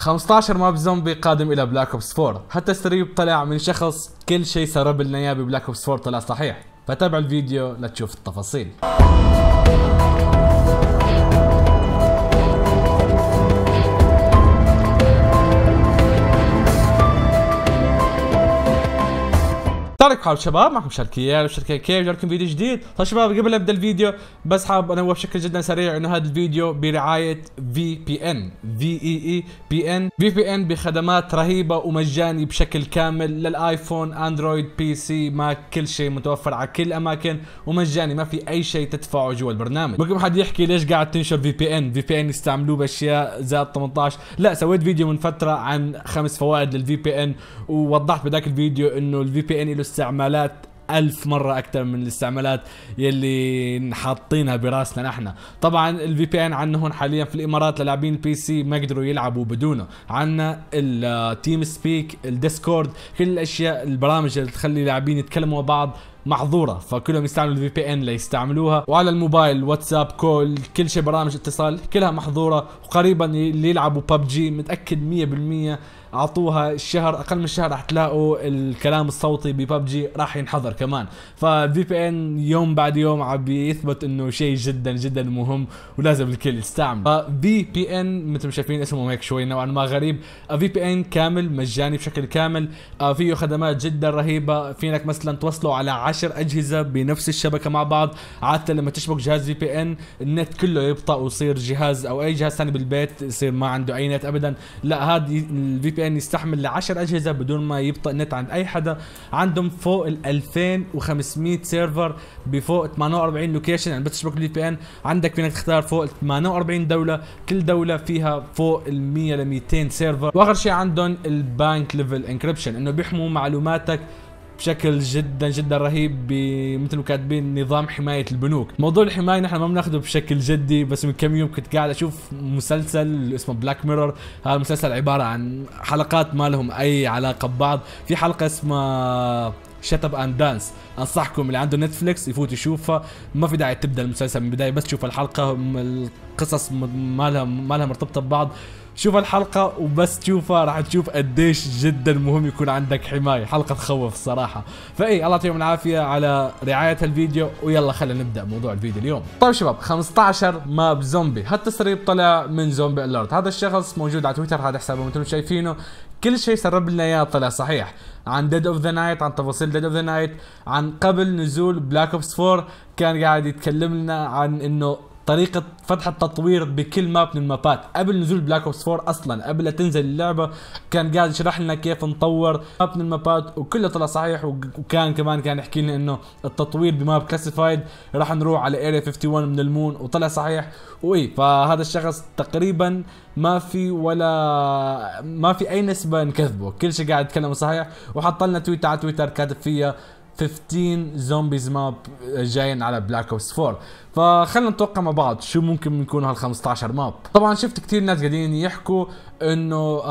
15 ماب زومبي قادم الى بلاك اوبس 4 حتى ستريب طلع من شخص كل شيء سرب لنا اياه ببلاك اوبس 4 طلع صحيح فتابع الفيديو لتشوف التفاصيل شارك حاب شباب معكم شركيان وشركه كيف جاركم فيديو جديد طيب شباب قبل ابدا الفيديو بس حاب انوه بشكل جدا سريع انه هذا الفيديو برعايه في بي ان في اي اي بي ان في بي ان بخدمات رهيبه ومجاني بشكل كامل للايفون اندرويد بي سي ماك كل شيء متوفر على كل الاماكن ومجاني ما في اي شيء تدفعه جوا البرنامج ممكن حد يحكي ليش قاعد تنشر في بي ان في بي ان يستعملوه باشياء زائد 18 لا سويت فيديو من فتره عن خمس فوائد للفي بي ان ووضحت بذاك الفيديو انه الفي بي ان له الاستعمالات ألف مرة أكثر من الاستعمالات يلي حاطينها براسنا نحن طبعا الفي بي ان عندنا هون حاليا في الإمارات للاعبين البي سي ما قدروا يلعبوا بدونه عندنا التيم سبيك الديسكورد كل الأشياء البرامج اللي تخلي اللاعبين يتكلموا مع بعض محظوره فكلهم يستعملوا الفي بي ان ليستعملوها وعلى الموبايل واتساب كول كل شيء برامج اتصال كلها محظوره وقريبا اللي يلعبوا ببجي متاكد 100% اعطوها الشهر اقل من شهر راح تلاقوا الكلام الصوتي بببجي راح ينحظر كمان فالفي بي ان يوم بعد يوم عم بيثبت انه شيء جدا جدا مهم ولازم الكل يستعمل فبي بي ان مثل ما شايفين اسمهم هيك شوي نوعا ما غريب في بي ان كامل مجاني بشكل كامل آه، فيه خدمات جدا رهيبه فينك مثلا توصله على 10 10 اجهزه بنفس الشبكه مع بعض عاده لما تشبك جهاز في بي ان النت كله يبطا ويصير جهاز او اي جهاز ثاني بالبيت يصير ما عنده اي نت ابدا لا هذا الفي بي ان يستحمل ل 10 اجهزه بدون ما يبطا نت عند اي حدا عندهم فوق ال 2500 سيرفر بفوق 48 لوكيشن يعني بتشبك الفي بي ان عندك فينك تختار فوق 48 دوله كل دوله فيها فوق ال 100 ل 200 سيرفر واخر شيء عندهم البانك ليفل انكربشن انه بيحموا معلوماتك بشكل جدا جدا رهيب مثل ما كاتبين نظام حمايه البنوك موضوع الحمايه نحن ما بناخذه بشكل جدي بس من كم يوم كنت قاعد اشوف مسلسل اسمه بلاك ميرور هذا المسلسل عباره عن حلقات ما لهم اي علاقه ببعض في حلقه اسمها شت اب اند دانس انصحكم اللي عنده نتفليكس يفوت يشوفها ما في داعي تبدا المسلسل من البدايه بس تشوف الحلقه القصص ما لها ما لها مرتبطه ببعض شوف الحلقة وبس تشوفها راح تشوف قديش جدا مهم يكون عندك حماية حلقة تخوف الصراحة فاي الله يعطيهم العافية على رعاية الفيديو ويلا خلينا نبدأ موضوع الفيديو اليوم طيب شباب 15 ماب زومبي هالتسريب طلع من زومبي الارت هذا الشخص موجود على تويتر هذا حسابه مثل ما شايفينه كل شيء سرب لنا اياه طلع صحيح عن ديد اوف ذا نايت عن تفاصيل ديد اوف ذا نايت عن قبل نزول بلاك اوبس 4 كان قاعد يتكلم لنا عن انه طريقه فتح التطوير بكل ماب من المابات قبل نزول بلاك اوبس 4 اصلا قبل لا تنزل اللعبه كان قاعد يشرح لنا كيف نطور ماب من المابات وكله طلع صحيح وكان كمان كان يحكي لنا انه التطوير بماب كلاسيفايد راح نروح على اريا 51 من المون وطلع صحيح واي فهذا الشخص تقريبا ما في ولا ما في اي نسبه نكذبه كل شيء قاعد يتكلم صحيح وحط لنا تويتر على تويتر كاتب فيها 15 زومبيز ماب جايين على بلاك اوبس 4 فخلنا نتوقع مع بعض شو ممكن يكون هال 15 ماب طبعا شفت كثير ناس قاعدين يحكوا انه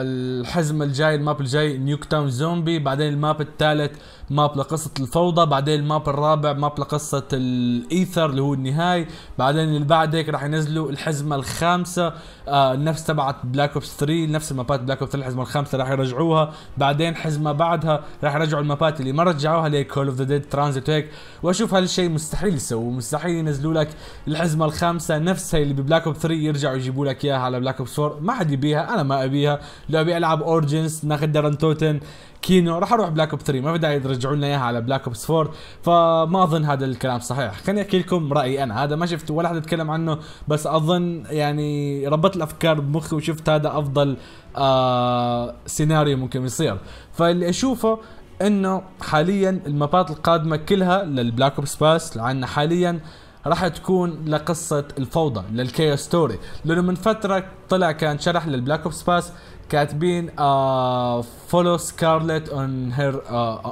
الحزم الجاي الماب الجاي نيوك تاون زومبي بعدين الماب الثالث ماب لقصة الفوضى بعدين الماب الرابع ماب لقصة الايثر اللي هو النهاية بعدين اللي بعد هيك راح ينزلوا الحزمة الخامسة آه نفس تبعت بلاك اوبس 3 نفس المابات بلاك اوبس 3 الحزمة الخامسة راح يرجعوها بعدين حزمة بعدها راح يرجعوا المابات اللي ما رجعوها اللي هي كول اوف ذا ديد ترانزيت هيك واشوف هالشيء مستحيل يسووه مستحيل ينزلوا لك الحزمه الخامسه نفسها اللي ببلاك اوب 3 يرجعوا يجيبوا لك اياها على بلاك اوب 4 ما حد يبيها انا ما ابيها لو ابي العب اورجنز ناخذ دارن توتن كينو راح اروح بلاك اوب 3 ما في داعي ترجعوا لنا اياها على بلاك اوبس 4 فما اظن هذا الكلام صحيح خليني احكي لكم رايي انا هذا ما شفت ولا حد يتكلم عنه بس اظن يعني ربطت الافكار بمخي وشفت هذا افضل آه سيناريو ممكن يصير فاللي اشوفه انه حاليا المابات القادمه كلها للبلاك اوبس باس عندنا حاليا راح تكون لقصه الفوضى للكيو ستوري لانه من فتره طلع كان شرح للبلاك اوبس باس كاتبين فولو سكارلت اون هير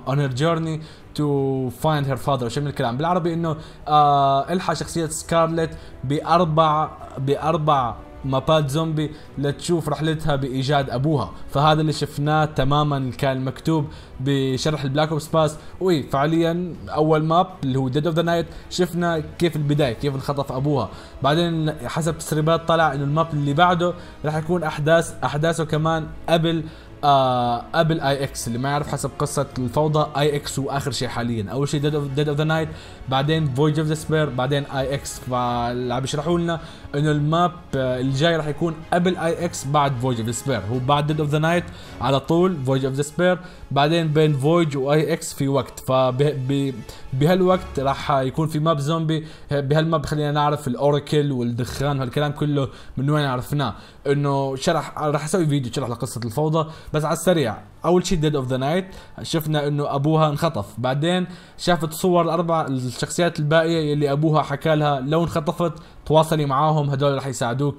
اون هير جورني تو فايند هير فاذر شو من الكلام بالعربي انه uh, آه، الحى شخصيه سكارلت باربع باربع مابات زومبي لتشوف رحلتها بايجاد ابوها فهذا اللي شفناه تماما كان مكتوب بشرح البلاك اوبس باس وي فعليا اول ماب اللي هو ديد اوف ذا نايت شفنا كيف البدايه كيف انخطف ابوها بعدين حسب تسريبات طلع انه الماب اللي بعده راح يكون احداث احداثه كمان قبل آه قبل اي اكس اللي ما يعرف حسب قصه الفوضى اي اكس واخر شيء حاليا اول شيء ديد اوف ذا نايت بعدين فويج اوف ذا سبير بعدين اي اكس فاللي عم بيشرحوا لنا انه الماب آه، الجاي راح يكون قبل اي اكس بعد فويج اوف ذا سبير هو بعد ديد اوف ذا نايت على طول فويج اوف ذا سبير بعدين بين فويج واي اكس في وقت فبهالوقت راح يكون في ماب زومبي بهالماب خلينا نعرف الاوراكل والدخان وهالكلام كله من وين عرفناه انه شرح راح اسوي فيديو شرح لقصه الفوضى بس على السريع اول شيء ديد اوف ذا نايت شفنا انه ابوها انخطف بعدين شافت صور الاربع الشخصيات الباقيه اللي ابوها حكى لها لو انخطفت تواصلي معاهم هدول رح يساعدوك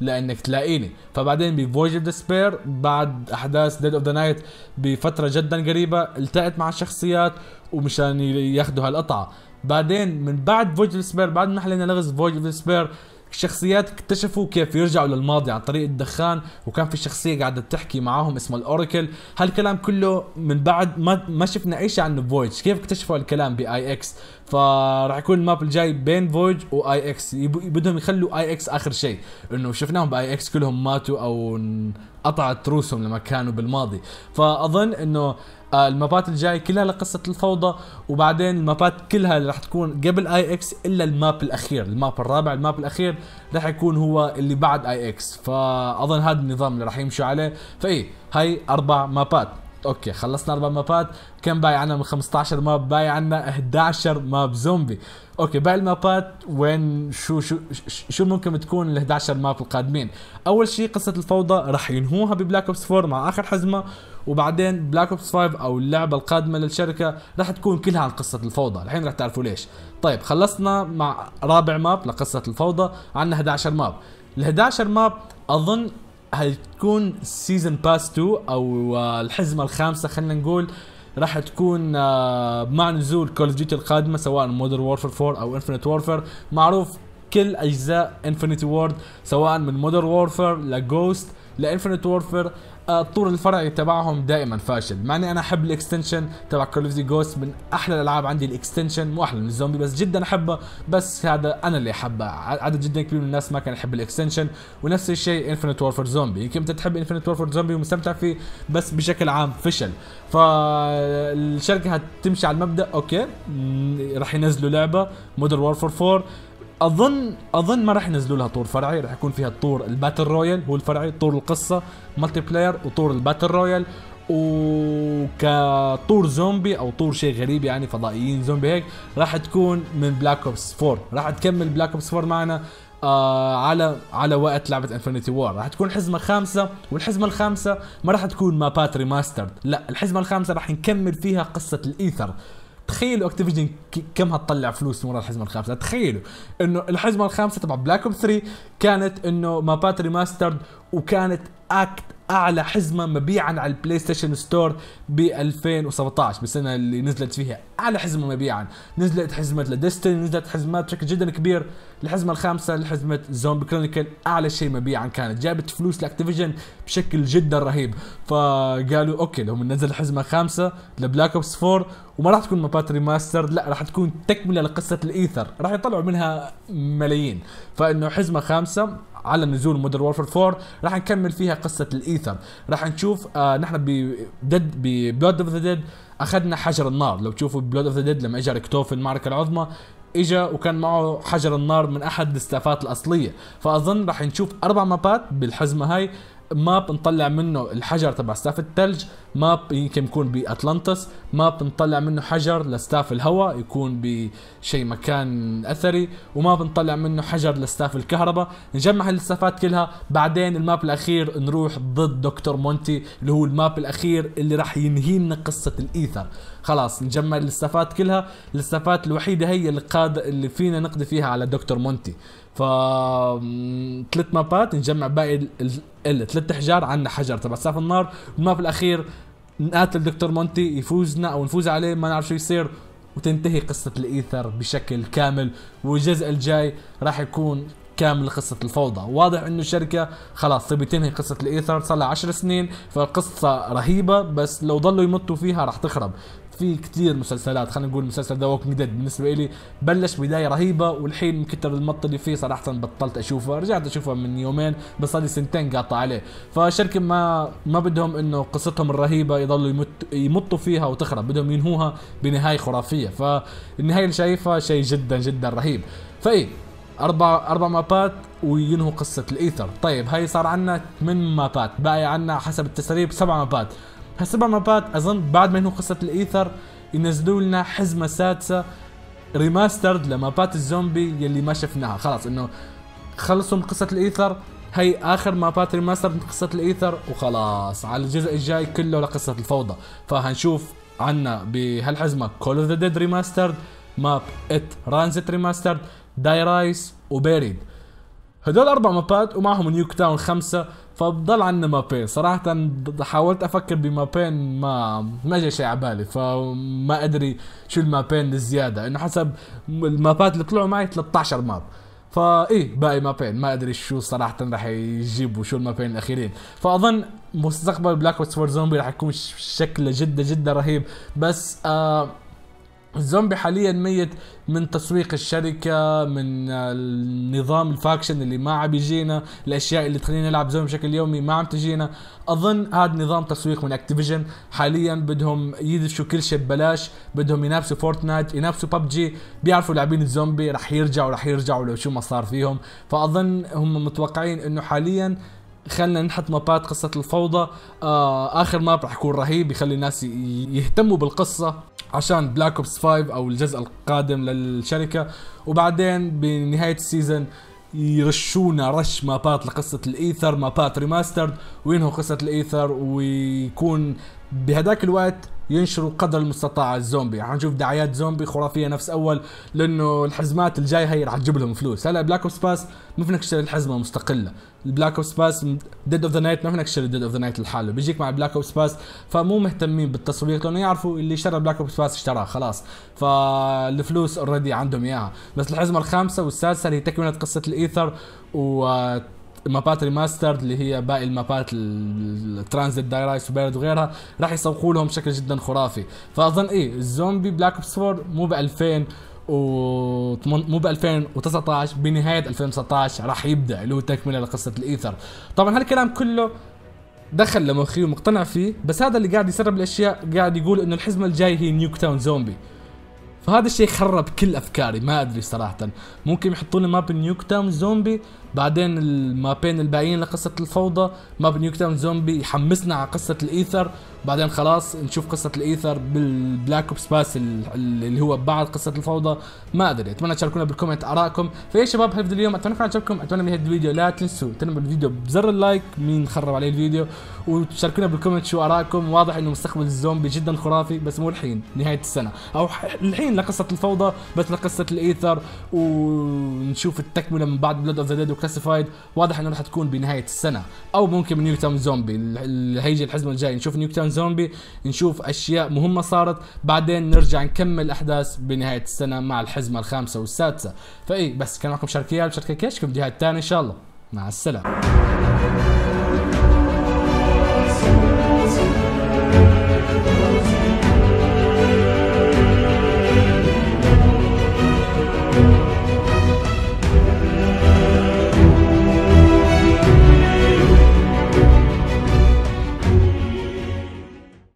لانك تلاقيني فبعدين بفويج اوف ديسبير بعد احداث ديد اوف ذا نايت بفتره جدا قريبه التقت مع الشخصيات ومشان ياخذوا هالقطعه بعدين من بعد فويج اوف ديسبير بعد ما حلينا لغز فويج اوف ديسبير الشخصيات اكتشفوا كيف يرجعوا للماضي عن طريق الدخان وكان في شخصية قاعدة تحكي معاهم اسمها الأوراكل هالكلام كله من بعد ما ما شفنا أي شيء عن فويج كيف اكتشفوا هالكلام بآي إكس فراح يكون الماب الجاي بين فويج وآي إكس بدهم يخلوا آي إكس آخر شيء إنه شفناهم بآي إكس كلهم ماتوا أو قطعت رؤوسهم لما كانوا بالماضي فأظن إنه آه، المابات الجاي كلها لقصه الفوضى وبعدين المابات كلها اللي راح تكون قبل اي اكس الا الماب الاخير الماب الرابع الماب الاخير راح يكون هو اللي بعد اي اكس فاظن هذا النظام اللي راح يمشوا عليه فاي هاي اربع مابات اوكي خلصنا اربع مابات كم باقي عنا من 15 ماب باقي عنا 11 ماب زومبي اوكي باقي المابات وين شو شو شو ممكن تكون ال 11 ماب القادمين اول شيء قصه الفوضى راح ينهوها ببلاك اوبس 4 مع اخر حزمه وبعدين بلاك اوبس 5 او اللعبه القادمه للشركه رح تكون كلها عن قصه الفوضى الحين رح تعرفوا ليش طيب خلصنا مع رابع ماب لقصه الفوضى عندنا 11 ماب ال11 ماب اظن هتكون سيزون باس 2 او آه، الحزمه الخامسه خلينا نقول راح تكون آه، مع نزول كول اوف ديوتي القادمه سواء مودرن وورفر 4 او انفنت وورفر معروف كل اجزاء انفنتي وورد سواء من مودرن وورفر لجوست لانفنت وورفر الطور آه، الفرعي تبعهم دائما فاشل مع اني انا احب الاكستنشن تبع كول اوف جوست من احلى الالعاب عندي الاكستنشن مو احلى من الزومبي بس جدا احبها بس هذا انا اللي احبه عدد جدا كبير من الناس ما كان يحب الاكستنشن ونفس الشيء انفنت وورفر زومبي يمكن انت تحب انفنت وورفر زومبي ومستمتع فيه بس بشكل عام فشل فالشركه هتمشي على المبدا اوكي رح ينزلوا لعبه مودر وورفر 4 اظن اظن ما راح ينزلوا لها طور فرعي راح يكون فيها الطور الباتل رويال هو الفرعي طور القصه ملتي بلاير وطور الباتل رويال وكطور زومبي او طور شيء غريب يعني فضائيين زومبي هيك راح تكون من بلاك اوبس 4 راح تكمل بلاك اوبس 4 معنا آه على على وقت لعبه انفنتي وور راح تكون حزمه خامسه والحزمه الخامسه ما راح تكون مابات ريماسترد لا الحزمه الخامسه راح نكمل فيها قصه الايثر تخيلوا اكتيفيجن كم هتطلع فلوس ورا الحزمه الخامسه تخيلوا انه الحزمه الخامسه تبع بلاك اوب 3 كانت انه مابات ريماسترد وكانت اكت اعلى حزمه مبيعا على البلاي ستيشن ستور ب 2017 بالسنه اللي نزلت فيها اعلى حزمه مبيعا نزلت حزمه لديستن نزلت حزمات بشكل جدا كبير الحزمه الخامسه لحزمه زومبي كرونيكل اعلى شيء مبيعا كانت جابت فلوس لاكتيفيجن بشكل جدا رهيب فقالوا اوكي لو بننزل الحزمه الخامسه لبلاك اوبس 4 وما راح تكون مابات ريماستر لا راح تكون تكمله لقصه الايثر راح يطلعوا منها ملايين فانه حزمه خامسه على نزول مودر وورفر 4 راح نكمل فيها قصه الايثر راح نشوف آه نحن بدد ببلود اوف ذا ديد اخذنا حجر النار لو تشوفوا بلود اوف ذا ديد لما اجى في المعركه العظمى اجى وكان معه حجر النار من احد الاستافات الاصليه فاظن راح نشوف اربع مابات بالحزمه هاي ماب نطلع منه الحجر تبع ستاف الثلج ماب يمكن يكون باتلانتس ماب نطلع منه حجر لستاف الهواء يكون بشي مكان اثري وماب نطلع منه حجر لستاف الكهرباء نجمع هالستافات كلها بعدين الماب الاخير نروح ضد دكتور مونتي اللي هو الماب الاخير اللي راح ينهي لنا قصه الايثر خلاص نجمع الاستافات كلها الاستافات الوحيده هي اللي قاد اللي فينا نقضي فيها على دكتور مونتي ف ثلاث مابات نجمع باقي الثلاث حجار احجار عندنا حجر تبع سقف النار والماب الاخير نقاتل دكتور مونتي يفوزنا او نفوز عليه ما نعرف شو يصير وتنتهي قصة الإيثر بشكل كامل والجزء الجاي راح يكون كامل قصة الفوضى واضح انه الشركة خلاص تبي تنهي قصة الايثر صار لها 10 سنين فالقصة رهيبة بس لو ضلوا يمطوا فيها راح تخرب في كثير مسلسلات خلينا نقول مسلسل ذا ووكينج ديد بالنسبه لي بلش بدايه رهيبه والحين من كثر المط اللي فيه صراحه بطلت اشوفه رجعت اشوفه من يومين بس صار لي سنتين قاطع عليه فشركه ما ما بدهم انه قصتهم الرهيبه يضلوا يمت يمطوا فيها وتخرب بدهم ينهوها بنهايه خرافيه فالنهايه اللي شايفها شيء جدا جدا رهيب فاي اربع اربع مابات وينهوا قصه الايثر طيب هاي صار عنا 8 مابات باقي عنا حسب التسريب سبع مابات هالسبع مابات اظن بعد ما ينهوا قصه الايثر ينزلوا لنا حزمه سادسه ريماسترد لمابات الزومبي يلي ما شفناها خلاص انه خلصوا من قصه الايثر هي اخر مابات ريماستر من قصه الايثر وخلاص على الجزء الجاي كله لقصه الفوضى فهنشوف عنا بهالحزمه كول اوف ذا ديد ريماسترد ماب ات رانزت ريماسترد داي رايس وبيريد هدول اربع مابات ومعهم نيوك تاون خمسه فبضل عندنا مابي صراحة حاولت افكر بمابين ما ما جا شيء على بالي فما ادري شو المابين الزيادة انه حسب المابات اللي طلعوا معي 13 ماب ايه باقي مابين ما ادري شو صراحة راح يجيبوا شو المابين الاخيرين فاظن مستقبل بلاك اوبس فور زومبي راح يكون شكله جدا جدا رهيب بس آه الزومبي حاليا ميت من تسويق الشركة من النظام الفاكشن اللي ما عم يجينا الاشياء اللي تخلينا نلعب زومبي بشكل يومي ما عم تجينا اظن هذا نظام تسويق من اكتيفيجن حاليا بدهم يدفشوا كل شيء ببلاش بدهم ينافسوا فورتنايت ينافسوا ببجي بيعرفوا لاعبين الزومبي رح يرجعوا رح يرجعوا لو شو ما صار فيهم فاظن هم متوقعين انه حاليا خلينا نحط مابات قصة الفوضى آه آخر ماب راح يكون رهيب يخلي الناس يهتموا بالقصة عشان بلاك اوبس 5 او الجزء القادم للشركة وبعدين بنهاية السيزون يرشونا رش مابات لقصة الايثر مابات ريماسترد وينهوا قصة الايثر ويكون بهداك الوقت ينشروا قدر المستطاع الزومبي حنشوف دعايات زومبي خرافيه نفس اول لانه الحزمات الجايه هي رح تجيب لهم فلوس هلا بلاك اوف باس ما فينك تشتري الحزمه مستقله البلاك اوف باس ديد اوف ذا نايت ما فينك تشتري ديد اوف ذا نايت لحاله بيجيك مع بلاك اوف باس فمو مهتمين بالتسويق لانه يعرفوا اللي اشترى بلاك اوف باس اشتراه خلاص فالفلوس اوريدي عندهم اياها بس الحزمه الخامسه والسادسه اللي هي تكمله قصه الايثر و مابات ريماسترد اللي هي باقي المابات الترانزيت دايراكت وبيرد وغيرها راح يسوقوا لهم بشكل جدا خرافي فاظن ايه الزومبي بلاك اوبس 4 مو ب 2000 و مو ب 2019 بنهايه 2019 راح يبدا اللي هو تكمله لقصه الايثر طبعا هالكلام كله دخل لمخي ومقتنع فيه بس هذا اللي قاعد يسرب الاشياء قاعد يقول انه الحزمه الجاي هي نيوك تاون زومبي فهذا الشيء خرب كل افكاري ما ادري صراحه ممكن يحطوا لي ماب نيوك تاون زومبي بعدين ما بين الباقيين لقصه الفوضى ماب نيوك تاون زومبي يحمسنا على قصه الايثر بعدين خلاص نشوف قصه الايثر بالبلاك اوبس باس اللي هو بعد قصه الفوضى ما ادري اتمنى تشاركونا بالكومنت ارائكم فيا شباب هذا اليوم اتمنى كان عجبكم اتمنى من الفيديو لا تنسوا تنمو الفيديو بزر اللايك مين خرب عليه الفيديو وتشاركونا بالكومنت شو ارائكم واضح انه مستقبل الزومبي جدا خرافي بس مو الحين نهايه السنه او الحين لقصه الفوضى بس لقصه الايثر ونشوف التكمله من بعد بلود اوف ذا ديد كلاسيفايد واضح انه راح تكون بنهايه السنه او ممكن نيو تاون زومبي اللي هيجي الحزمه الجاي نشوف نيو تاون زومبي نشوف اشياء مهمه صارت بعدين نرجع نكمل احداث بنهايه السنه مع الحزمه الخامسه والسادسه فاي بس كان معكم شركيال شركه كيش في الجهه الثانيه ان شاء الله مع السلامه